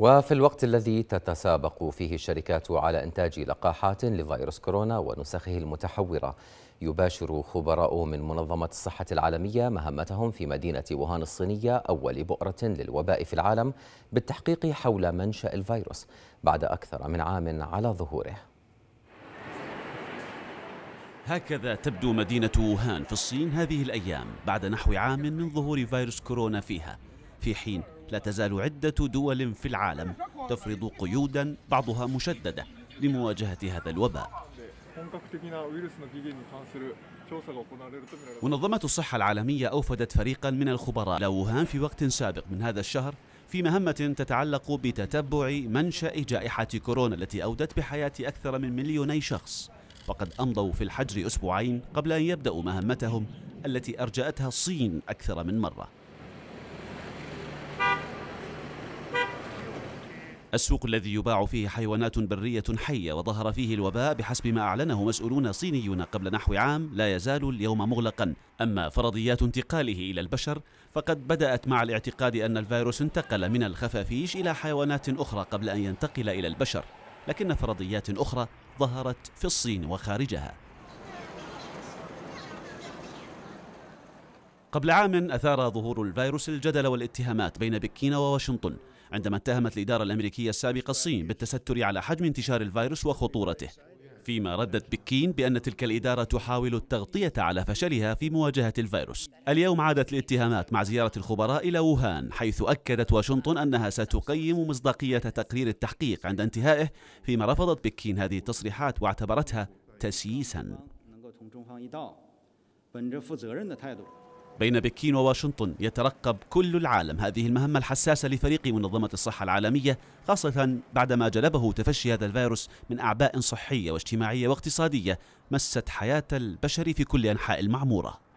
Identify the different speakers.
Speaker 1: وفي الوقت الذي تتسابق فيه الشركات على إنتاج لقاحات لفيروس كورونا ونسخه المتحورة يباشر خبراء من منظمة الصحة العالمية مهمتهم في مدينة ووهان الصينية أول بؤرة للوباء في العالم بالتحقيق حول منشأ الفيروس بعد أكثر من عام على ظهوره
Speaker 2: هكذا تبدو مدينة ووهان في الصين هذه الأيام بعد نحو عام من ظهور فيروس كورونا فيها في حين لا تزال عدة دول في العالم تفرض قيودا بعضها مشددة لمواجهة هذا الوباء منظمة الصحة العالمية أوفدت فريقا من الخبراء إلى ووهان في وقت سابق من هذا الشهر في مهمة تتعلق بتتبع منشأ جائحة كورونا التي أودت بحياة أكثر من مليوني شخص وقد أمضوا في الحجر أسبوعين قبل أن يبدأوا مهمتهم التي أرجأتها الصين أكثر من مرة السوق الذي يباع فيه حيوانات برية حية وظهر فيه الوباء بحسب ما أعلنه مسؤولون صينيون قبل نحو عام لا يزال اليوم مغلقا أما فرضيات انتقاله إلى البشر فقد بدأت مع الاعتقاد أن الفيروس انتقل من الخفافيش إلى حيوانات أخرى قبل أن ينتقل إلى البشر لكن فرضيات أخرى ظهرت في الصين وخارجها قبل عام أثار ظهور الفيروس الجدل والاتهامات بين بكين وواشنطن عندما اتهمت الإدارة الأمريكية السابقة الصين بالتستر على حجم انتشار الفيروس وخطورته فيما ردت بكين بأن تلك الإدارة تحاول التغطية على فشلها في مواجهة الفيروس اليوم عادت الاتهامات مع زيارة الخبراء إلى ووهان حيث أكدت واشنطن أنها ستقيم مصداقية تقرير التحقيق عند انتهائه فيما رفضت بكين هذه التصريحات واعتبرتها تسييسا بين بكين وواشنطن يترقب كل العالم هذه المهمة الحساسة لفريق منظمة الصحة العالمية خاصة بعدما جلبه تفشي هذا الفيروس من أعباء صحية واجتماعية واقتصادية مست حياة البشر في كل أنحاء المعمورة